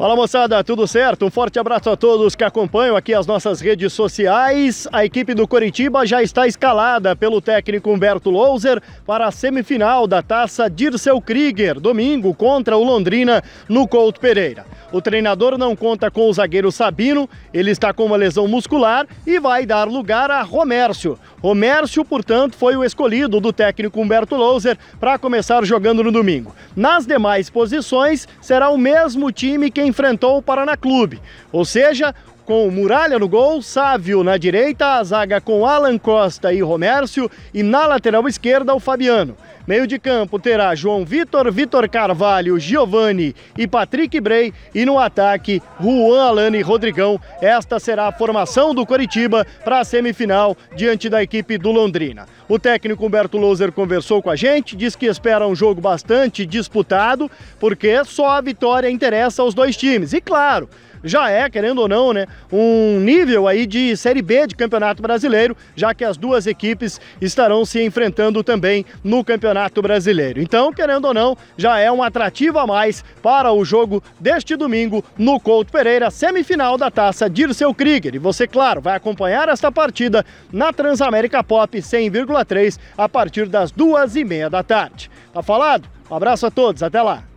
Fala moçada, tudo certo? Um forte abraço a todos que acompanham aqui as nossas redes sociais. A equipe do Coritiba já está escalada pelo técnico Humberto Louser para a semifinal da taça Dirceu Krieger, domingo, contra o Londrina no Couto Pereira. O treinador não conta com o zagueiro Sabino, ele está com uma lesão muscular e vai dar lugar a Romércio. Romércio, portanto, foi o escolhido do técnico Humberto Louser para começar jogando no domingo. Nas demais posições, será o mesmo time quem enfrentou o Paraná Clube. Ou seja, com Muralha no gol, Sávio na direita, a zaga com Alan Costa e Romércio e na lateral esquerda o Fabiano. Meio de campo terá João Vitor, Vitor Carvalho, Giovani e Patrick Brey. E no ataque, Juan Alane e Rodrigão. Esta será a formação do Coritiba para a semifinal diante da equipe do Londrina. O técnico Humberto Loser conversou com a gente, diz que espera um jogo bastante disputado, porque só a vitória interessa aos dois times. E claro, já é, querendo ou não, né, um nível aí de Série B de Campeonato Brasileiro, já que as duas equipes estarão se enfrentando também no Campeonato Brasileiro. Então, querendo ou não, já é um atrativo a mais para o jogo deste domingo no Couto Pereira, semifinal da Taça Dirceu Krieger. E você, claro, vai acompanhar esta partida na Transamérica Pop 100,3 a partir das duas e meia da tarde. Tá falado? Um abraço a todos, até lá!